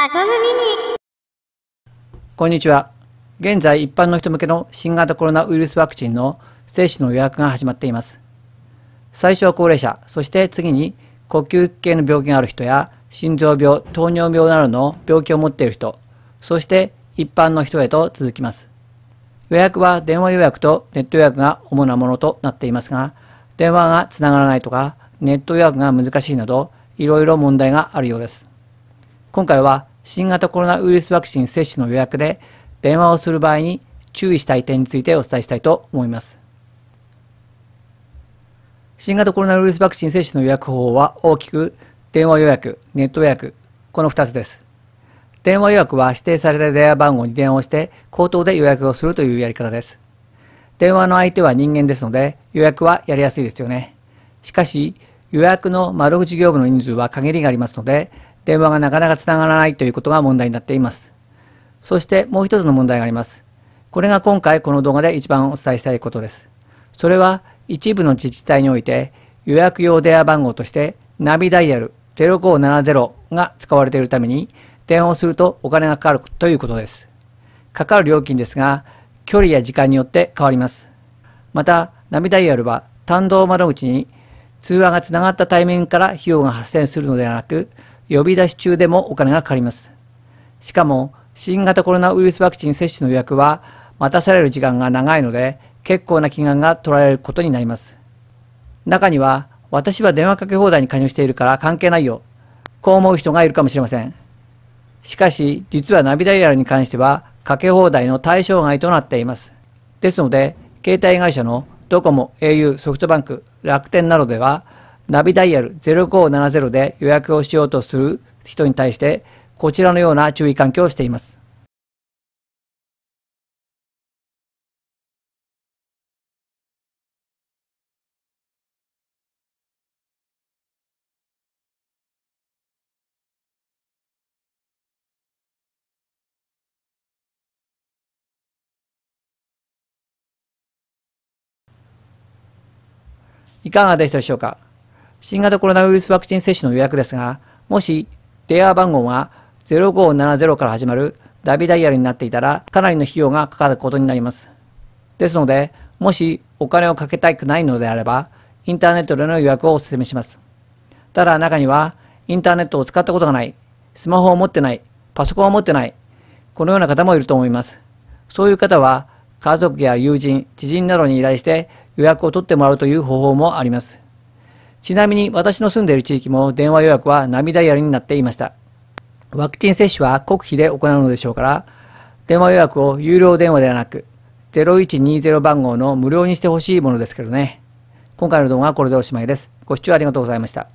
アトムミニこんにちは現在一般の人向けの新型コロナウイルスワクチンの接種の予約が始まっています最初は高齢者そして次に呼吸器系の病気がある人や心臓病糖尿病などの病気を持っている人そして一般の人へと続きます予約は電話予約とネット予約が主なものとなっていますが電話がつながらないとかネット予約が難しいなどいろいろ問題があるようです今回は新型コロナウイルスワクチン接種の予約で電話をする場合に注意したい点についてお伝えしたいと思います。新型コロナウイルスワクチン接種の予約方法は大きく電話予約、ネット予約、この2つです。電話予約は指定された電話番号に電話をして口頭で予約をするというやり方です。電話の相手は人間ですので予約はやりやすいですよね。しかし予約の窓口業務の人数は限りがありますので電話がなかなかつながらないということが問題になっています。そしてもう一つの問題があります。これが今回この動画で一番お伝えしたいことです。それは一部の自治体において予約用電話番号としてナビダイヤル0570が使われているために電話をするとお金がかかるということです。かかる料金ですが距離や時間によって変わります。またナビダイヤルは単動窓口に通話がつながったタイミングから費用が発生するのではなく呼び出し中でもお金がかかります。しかも、新型コロナウイルスワクチン接種の予約は待たされる時間が長いので、結構な期間が取られることになります。中には、私は電話かけ放題に加入しているから関係ないよ。こう思う人がいるかもしれません。しかし、実はナビダイヤルに関しては、かけ放題の対象外となっています。ですので、携帯会社のドコモ、au、ソフトバンク、楽天などでは、ナビダイヤル0570で予約をしようとする人に対して、こちらのような注意喚起をしています。いかがでしたでしょうか新型コロナウイルスワクチン接種の予約ですが、もし電話番号が0570から始まるダビダイヤルになっていたら、かなりの費用がかかることになります。ですので、もしお金をかけたくないのであれば、インターネットでの予約をお勧めします。ただ中には、インターネットを使ったことがない、スマホを持ってない、パソコンを持ってない、このような方もいると思います。そういう方は、家族や友人、知人などに依頼して予約を取ってもらうという方法もあります。ちなみに私の住んでいる地域も電話予約は涙やりになっていました。ワクチン接種は国費で行うのでしょうから、電話予約を有料電話ではなく、0120番号の無料にしてほしいものですけどね。今回の動画はこれでおしまいです。ご視聴ありがとうございました。